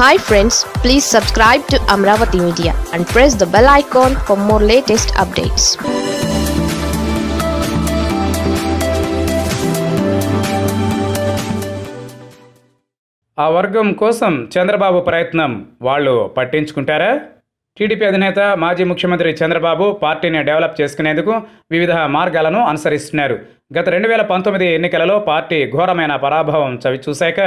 hi friends please subscribe to Amaravati media and press the bell icon for more latest updates ఆ వర్గం కోసం చంద్రబాబు ప్రయత్నం వాళ్ళు పట్టించుకుంటారా టీడీపీ అధినేత మాజీ ముఖ్యమంత్రి చంద్రబాబు పార్టీని డెవలప్ చేసుకునేందుకు వివిధ మార్గాలను అనుసరిస్తున్నారు గత రెండు వేల పంతొమ్మిది ఎన్నికలలో పార్టీ ఘోరమైన పరాభవం చూశాక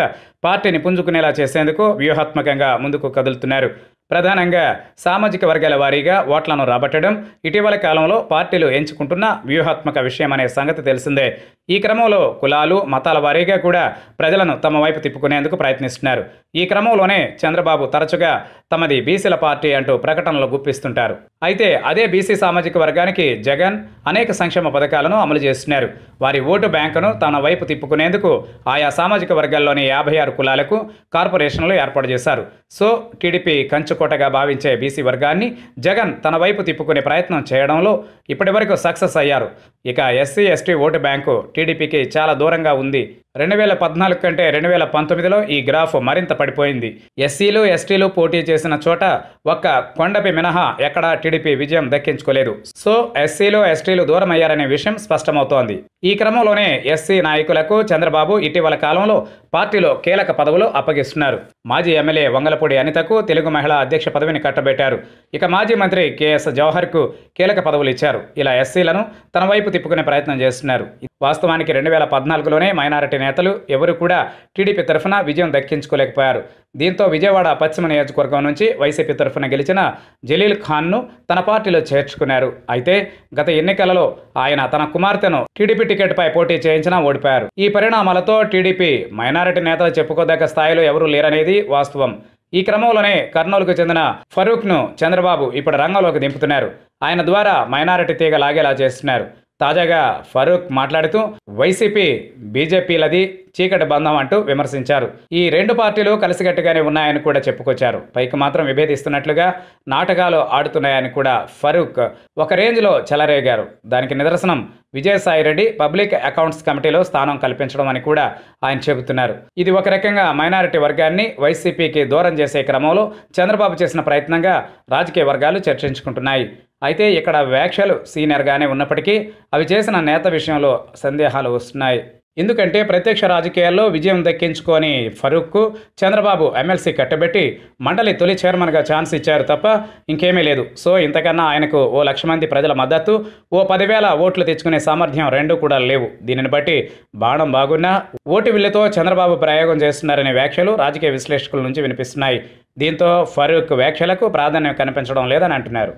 పార్టీని పుంజుకునేలా చేసేందుకు వ్యూహాత్మకంగా ముందుకు కదులుతున్నారు ప్రధానంగా సామాజిక వర్గాల వారీగా ఓట్లను రాబట్టడం ఇటీవల కాలంలో పార్టీలు ఎంచుకుంటున్న వ్యూహాత్మక విషయమనే సంగతి తెలిసిందే ఈ క్రమంలో కులాలు మతాల వారీగా కూడా ప్రజలను తమ వైపు తిప్పుకునేందుకు ప్రయత్నిస్తున్నారు ఈ క్రమంలోనే చంద్రబాబు తరచుగా తమది బీసీల పార్టీ అంటూ ప్రకటనలు గుప్పిస్తుంటారు అయితే అదే బీసీ సామాజిక వర్గానికి జగన్ అనేక సంక్షేమ పథకాలను అమలు చేస్తున్నారు వారి ఓటు బ్యాంకును తన వైపు తిప్పుకునేందుకు ఆయా సామాజిక వర్గాల్లోని యాభై ఆరు కులాలకు కార్పొరేషన్లు ఏర్పాటు చేశారు సో టీడీపీ కంచుకోటగా భావించే బీసీ వర్గాన్ని జగన్ తన వైపు తిప్పుకునే ప్రయత్నం చేయడంలో ఇప్పటివరకు సక్సెస్ అయ్యారు ఇక ఎస్సీ ఎస్టీ ఓటు బ్యాంకు టీడీపీకి చాలా దూరంగా ఉంది రెండు వేల పద్నాలుగు కంటే రెండు వేల పంతొమ్మిదిలో ఈ గ్రాఫ్ మరింత పడిపోయింది ఎస్సీలు ఎస్టీలు పోటీ చేసిన చోట ఒక్క కొండపి మినహా ఎక్కడా టీడీపీ విజయం దక్కించుకోలేదు సో ఎస్సీలు ఎస్టీలు దూరం అయ్యారనే విషయం స్పష్టమవుతోంది ఈ క్రమంలోనే ఎస్సీ నాయకులకు చంద్రబాబు ఇటీవల కాలంలో పార్టీలో కీలక పదవులు అప్పగిస్తున్నారు మాజీ ఎమ్మెల్యే వంగలపూడి అనితకు తెలుగు మహిళా అధ్యక్ష పదవిని కట్టబెట్టారు ఇక మాజీ మంత్రి కేఎస్ జవహర్కు కీలక పదవులు ఇచ్చారు ఇలా ఎస్సీలను తన వైపు తిప్పుకునే ప్రయత్నం చేస్తున్నారు వాస్తవానికి రెండు వేల పద్నాలుగులోనే మైనారిటీ నేతలు ఎవరు కూడా టీడీపీ తరఫున విజయం దక్కించుకోలేకపోయారు దీంతో విజయవాడ పశ్చిమ నియోజకవర్గం నుంచి వైసీపీ తరఫున గెలిచిన జలీల్ ఖాన్ను తన పార్టీలో చేర్చుకున్నారు అయితే గత ఎన్నికలలో ఆయన తన కుమార్తెను టీడీపీ టికెట్పై పోటీ చేయించినా ఓడిపోయారు ఈ పరిణామాలతో టీడీపీ మైనారిటీ నేతలు చెప్పుకోదగ్గ స్థాయిలో ఎవరూ లేరనేది వాస్తవం ఈ క్రమంలోనే కర్నూలుకు చెందిన ఫరూక్ను చంద్రబాబు ఇప్పుడు రంగంలోకి దింపుతున్నారు ఆయన ద్వారా మైనారిటీ తీగ లాగేలా చేస్తున్నారు తాజాగా ఫరూక్ మాట్లాడుతూ వైసీపీ బీజేపీలది చీకటి బంధం అంటూ విమర్శించారు ఈ రెండు పార్టీలు కలిసికట్టుగానే ఉన్నాయని కూడా చెప్పుకొచ్చారు పైకి మాత్రం విభేదిస్తున్నట్లుగా నాటకాలు ఆడుతున్నాయని కూడా ఫరూక్ ఒక రేంజ్లో చెలరేగారు దానికి నిదర్శనం విజయసాయిరెడ్డి పబ్లిక్ అకౌంట్స్ కమిటీలో స్థానం కల్పించడం అని కూడా ఆయన చెబుతున్నారు ఇది ఒక రకంగా మైనారిటీ వర్గాన్ని వైసీపీకి దూరం చేసే క్రమంలో చంద్రబాబు చేసిన ప్రయత్నంగా రాజకీయ వర్గాలు చర్చించుకుంటున్నాయి అయితే ఇక్కడ వ్యాఖ్యలు సీనియర్గానే ఉన్నప్పటికీ అవి చేసిన నేత విషయంలో సందేహాలు వస్తున్నాయి ఎందుకంటే ప్రత్యక్ష రాజకీయాల్లో విజయం దక్కించుకొని ఫరూక్కు చంద్రబాబు ఎమ్మెల్సీ కట్టబెట్టి మండలి తొలి చైర్మన్గా ఛాన్స్ ఇచ్చారు తప్ప ఇంకేమీ లేదు సో ఇంతకన్నా ఆయనకు ఓ లక్ష మంది ప్రజల మద్దతు ఓ పదివేల ఓట్లు తెచ్చుకునే సామర్థ్యం రెండూ కూడా లేవు దీనిని బట్టి బాణం బాగున్నా ఓటు విల్లుతో చంద్రబాబు ప్రయోగం చేస్తున్నారనే వ్యాఖ్యలు రాజకీయ విశ్లేషకుల నుంచి వినిపిస్తున్నాయి దీంతో ఫరూక్ వ్యాఖ్యలకు ప్రాధాన్యం కనిపించడం లేదని అంటున్నారు